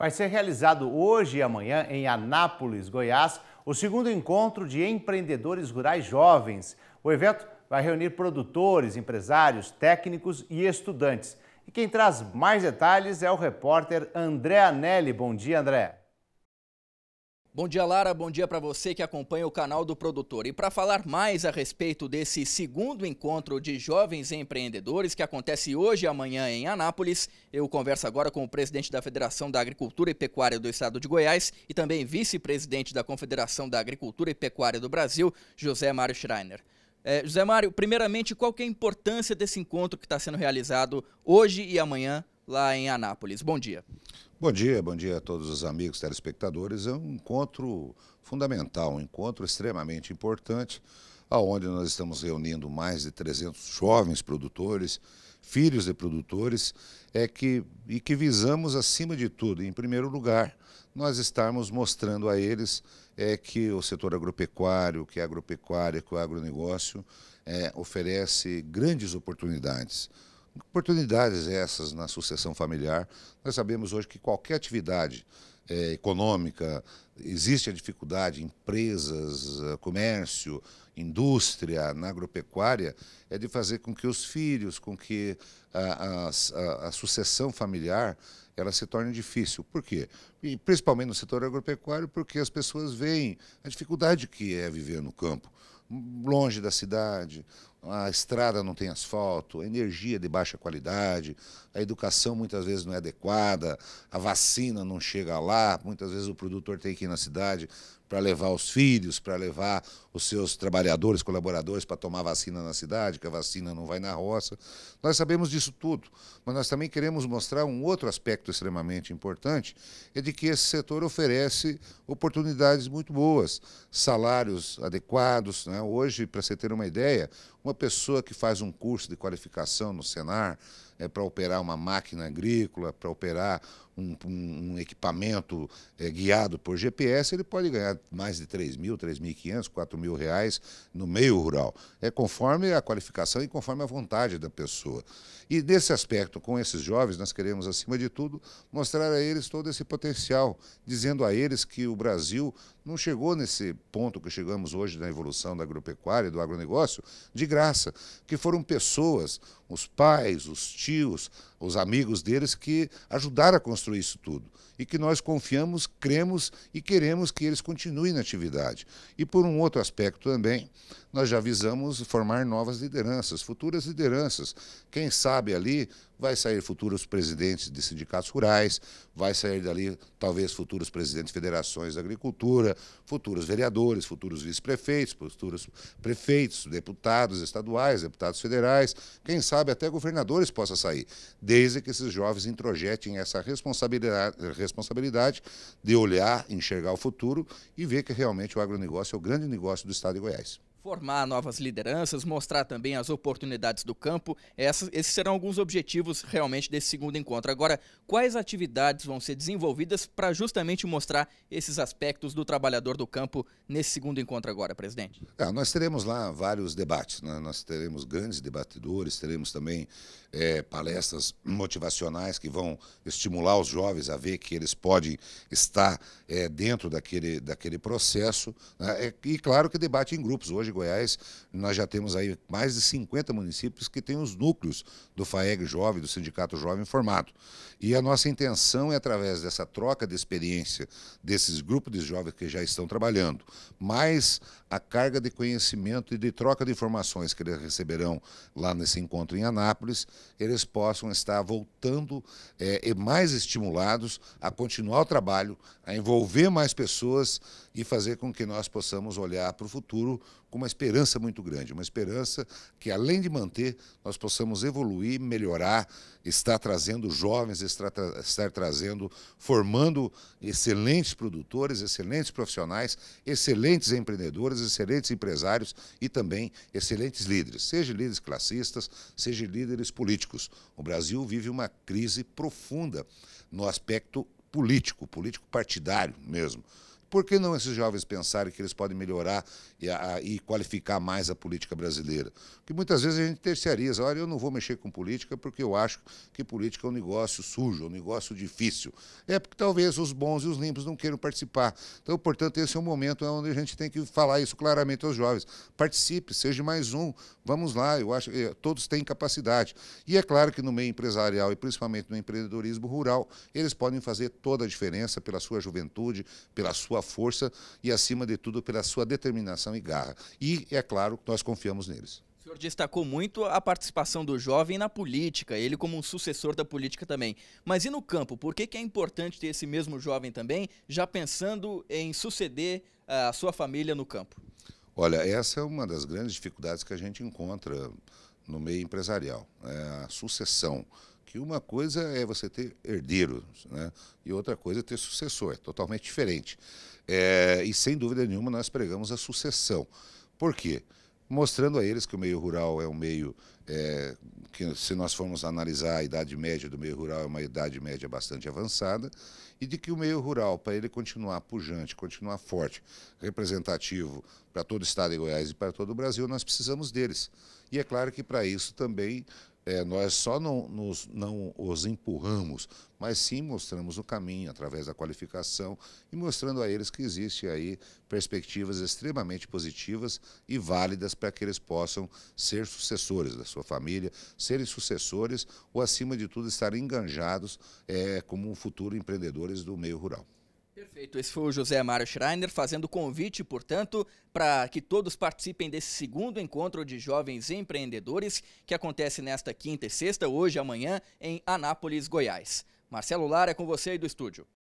vai ser realizado hoje e amanhã em Anápolis, Goiás, o segundo encontro de empreendedores rurais jovens. O evento vai reunir produtores, empresários, técnicos e estudantes. E quem traz mais detalhes é o repórter André Anelli. Bom dia, André. Bom dia, Lara. Bom dia para você que acompanha o canal do Produtor. E para falar mais a respeito desse segundo encontro de jovens empreendedores que acontece hoje e amanhã em Anápolis, eu converso agora com o presidente da Federação da Agricultura e Pecuária do Estado de Goiás e também vice-presidente da Confederação da Agricultura e Pecuária do Brasil, José Mário Schreiner. É, José Mário, primeiramente, qual que é a importância desse encontro que está sendo realizado hoje e amanhã lá em Anápolis? Bom dia. Bom dia, bom dia a todos os amigos telespectadores. É um encontro fundamental, um encontro extremamente importante, aonde nós estamos reunindo mais de 300 jovens produtores, filhos de produtores, é que, e que visamos, acima de tudo, em primeiro lugar, nós estarmos mostrando a eles é que o setor agropecuário, que a agropecuária, que o agronegócio é, oferece grandes oportunidades. Oportunidades essas na sucessão familiar. Nós sabemos hoje que qualquer atividade é, econômica, existe a dificuldade, empresas, eh, comércio, indústria, na agropecuária, é de fazer com que os filhos, com que a, a, a sucessão familiar ela se torne difícil. Por quê? E principalmente no setor agropecuário, porque as pessoas veem a dificuldade que é viver no campo, longe da cidade, a estrada não tem asfalto, a energia é de baixa qualidade, a educação muitas vezes não é adequada, a vacina não chega lá, muitas vezes o produtor tem que ir na cidade para levar os filhos, para levar os seus trabalhadores, colaboradores para tomar vacina na cidade, que a vacina não vai na roça. Nós sabemos disso tudo, mas nós também queremos mostrar um outro aspecto extremamente importante, é de que esse setor oferece oportunidades muito boas, salários adequados. Né? Hoje, para você ter uma ideia, uma pessoa que faz um curso de qualificação no Senar, é, para operar uma máquina agrícola, para operar um, um, um equipamento é, guiado por GPS, ele pode ganhar mais de 3 mil, 3.500, 4 mil reais no meio rural. É conforme a qualificação e conforme a vontade da pessoa. E nesse aspecto, com esses jovens, nós queremos, acima de tudo, mostrar a eles todo esse potencial, dizendo a eles que o Brasil não chegou nesse ponto que chegamos hoje na evolução da agropecuária e do agronegócio de graça, que foram pessoas, os pais, os tios, os amigos deles que ajudaram a construir isso tudo. E que nós confiamos, cremos e queremos que eles continuem na atividade. E por um outro aspecto também, nós já visamos formar novas lideranças, futuras lideranças. Quem sabe ali vai sair futuros presidentes de sindicatos rurais, vai sair dali talvez futuros presidentes de federações da agricultura, futuros vereadores, futuros vice-prefeitos, futuros prefeitos, deputados estaduais, deputados federais, quem sabe até governadores possa sair, desde que esses jovens introjetem essa responsabilidade, responsabilidade de olhar, enxergar o futuro e ver que realmente o agronegócio é o grande negócio do estado de Goiás. Formar novas lideranças, mostrar também as oportunidades do campo, essas, esses serão alguns objetivos realmente desse segundo encontro. Agora, quais atividades vão ser desenvolvidas para justamente mostrar esses aspectos do trabalhador do campo nesse segundo encontro agora, presidente? É, nós teremos lá vários debates, né? nós teremos grandes debatedores, teremos também é, palestras motivacionais que vão estimular os jovens a ver que eles podem estar é, dentro daquele, daquele processo, né? É, e claro que debate em grupos. Hoje, Goiás, nós já temos aí mais de 50 municípios que têm os núcleos do FAEG Jovem, do Sindicato Jovem formado. E a nossa intenção é, através dessa troca de experiência desses grupos de jovens que já estão trabalhando, mais a carga de conhecimento e de troca de informações que eles receberão lá nesse encontro em Anápolis, eles possam estar voltando é, e mais estimulados a continuar o trabalho, a envolver mais pessoas e fazer com que nós possamos olhar para o futuro com uma esperança muito grande, uma esperança que, além de manter, nós possamos evoluir, melhorar, estar trazendo jovens, estar, trazendo, formando excelentes produtores, excelentes profissionais, excelentes empreendedores, excelentes empresários e também excelentes líderes, seja líderes classistas, seja líderes políticos. O Brasil vive uma crise profunda no aspecto político, político partidário mesmo. Por que não esses jovens pensarem que eles podem melhorar e, a, e qualificar mais a política brasileira? Porque muitas vezes a gente terciariza, olha, eu não vou mexer com política porque eu acho que política é um negócio sujo, é um negócio difícil. É porque talvez os bons e os limpos não queiram participar. Então, portanto, esse é o momento onde a gente tem que falar isso claramente aos jovens. Participe, seja mais um, vamos lá, eu acho que eh, todos têm capacidade. E é claro que no meio empresarial e principalmente no empreendedorismo rural, eles podem fazer toda a diferença pela sua juventude, pela sua sua força e, acima de tudo, pela sua determinação e garra. E, é claro, nós confiamos neles. O senhor destacou muito a participação do jovem na política, ele como um sucessor da política também. Mas e no campo? Por que, que é importante ter esse mesmo jovem também, já pensando em suceder ah, a sua família no campo? Olha, essa é uma das grandes dificuldades que a gente encontra no meio empresarial, é a sucessão que uma coisa é você ter herdeiro né? e outra coisa é ter sucessor, é totalmente diferente. É, e sem dúvida nenhuma nós pregamos a sucessão. Por quê? Mostrando a eles que o meio rural é um meio é, que, se nós formos analisar a idade média do meio rural, é uma idade média bastante avançada, e de que o meio rural, para ele continuar pujante, continuar forte, representativo para todo o estado de Goiás e para todo o Brasil, nós precisamos deles. E é claro que para isso também é, nós só não, nos, não os empurramos, mas sim mostramos o caminho através da qualificação e mostrando a eles que existem aí perspectivas extremamente positivas e válidas para que eles possam ser sucessores da sua família, serem sucessores ou, acima de tudo, estarem enganjados é, como futuros empreendedores do meio rural. Perfeito. Esse foi o José Amaro Schreiner fazendo convite, portanto, para que todos participem desse segundo encontro de jovens empreendedores que acontece nesta quinta e sexta, hoje e amanhã, em Anápolis, Goiás. Marcelo Lara é com você aí do estúdio.